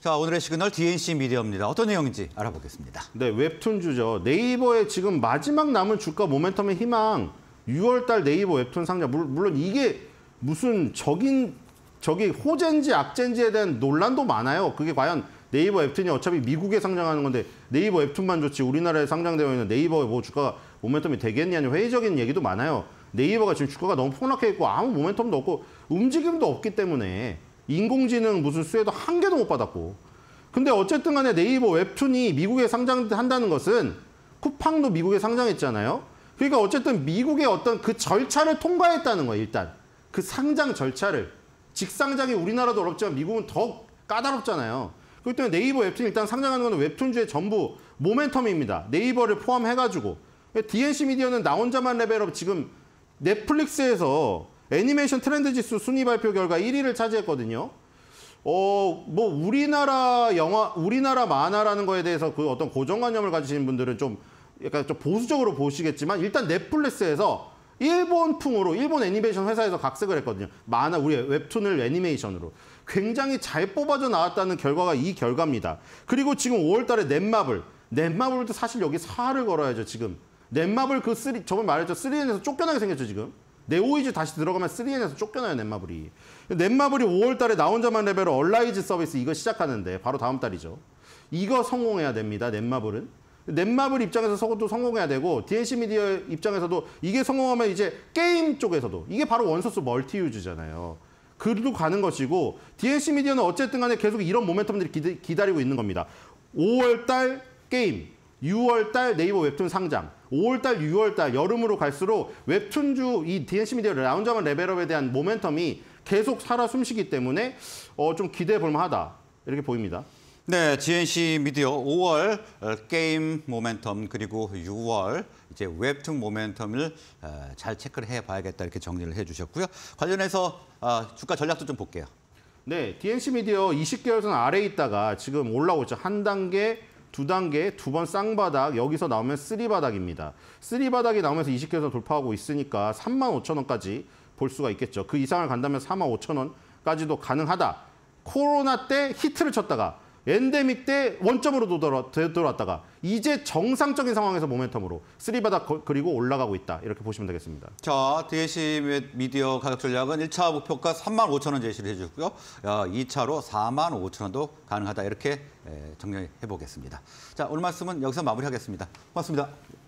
자, 오늘의 시그널 DNC 미디어입니다. 어떤 내용인지 알아보겠습니다. 네, 웹툰 주죠. 네이버의 지금 마지막 남은 주가 모멘텀의 희망 6월달 네이버 웹툰 상자 물론 이게 무슨 적인 저기 호젠지악젠지에 대한 논란도 많아요. 그게 과연 네이버 웹툰이 어차피 미국에 상장하는 건데 네이버 웹툰만 좋지 우리나라에 상장되어 있는 네이버의 뭐 주가가 모멘텀이 되겠냐는 회의적인 얘기도 많아요. 네이버가 지금 주가가 너무 폭락해 있고 아무 모멘텀도 없고 움직임도 없기 때문에 인공지능 무슨 수혜도 한 개도 못 받았고. 근데 어쨌든 간에 네이버 웹툰이 미국에 상장한다는 것은 쿠팡도 미국에 상장했잖아요. 그러니까 어쨌든 미국의 어떤 그 절차를 통과했다는 거예요, 일단. 그 상장 절차를. 직상장이 우리나라도 어렵지만 미국은 더 까다롭잖아요. 그렇기 때문에 네이버 웹툰 일단 상장하는 건 웹툰주의 전부 모멘텀입니다. 네이버를 포함해가지고. DNC 미디어는 나 혼자만 레벨업 지금 넷플릭스에서 애니메이션 트렌드 지수 순위 발표 결과 1위를 차지했거든요. 어, 뭐 우리나라 영화, 우리나라 만화라는 거에 대해서 그 어떤 고정관념을 가지시는 분들은 좀 약간 좀 보수적으로 보시겠지만 일단 넷플릭스에서 일본풍으로 일본 애니메이션 회사에서 각색을 했거든요. 만화 우리 웹툰을 애니메이션으로 굉장히 잘 뽑아져 나왔다는 결과가 이 결과입니다. 그리고 지금 5월달에 넷마블 넷마블도 사실 여기 4를 걸어야죠 지금 넷마블 그 3, 저번 에 말했죠 3N에서 쫓겨나게 생겼죠 지금 네오이즈 다시 들어가면 3N에서 쫓겨나요 넷마블이 넷마블이 5월 달에 나 혼자만 레벨로 얼라이즈 서비스 이거 시작하는데 바로 다음 달이죠 이거 성공해야 됩니다 넷마블은 넷마블 입장에서 도 성공해야 되고 DNC 미디어 입장에서도 이게 성공하면 이제 게임 쪽에서도 이게 바로 원소스 멀티 유즈잖아요 그도 가는 것이고 DNC 미디어는 어쨌든 간에 계속 이런 모멘텀들이 기다리고 있는 겁니다 5월 달 게임 6월 달 네이버 웹툰 상장 5월달, 6월달 여름으로 갈수록 웹툰주 이 DNC 미디어 라운저만 레벨업에 대한 모멘텀이 계속 살아 숨쉬기 때문에 어, 좀 기대해 볼만하다 이렇게 보입니다. 네, GNC 미디어 5월 어, 게임 모멘텀 그리고 6월 이제 웹툰 모멘텀을 어, 잘 체크를 해봐야겠다 이렇게 정리를 해주셨고요. 관련해서 아, 주가 전략도 좀 볼게요. 네, DNC 미디어 20개월선 아래에 있다가 지금 올라오죠한 단계 두 단계, 두 번 쌍바닥, 여기서 나오면 쓰리바닥입니다. 쓰리바닥이 나오면서 20km 돌파하고 있으니까 35,000원까지 만볼 수가 있겠죠. 그 이상을 간다면 45,000원까지도 가능하다. 코로나 때 히트를 쳤다가 엔데믹 때 원점으로 돌 돌아왔다가 이제 정상적인 상황에서 모멘텀으로 쓰리바닥 그리고 올라가고 있다. 이렇게 보시면 되겠습니다. 자, DAC 미디어 가격 전략은 1차 목표가 3만 5천 원 제시를 해주고요 2차로 4만 5천 원도 가능하다. 이렇게 정리해 보겠습니다. 자, 오늘 말씀은 여기서 마무리하겠습니다. 고맙습니다.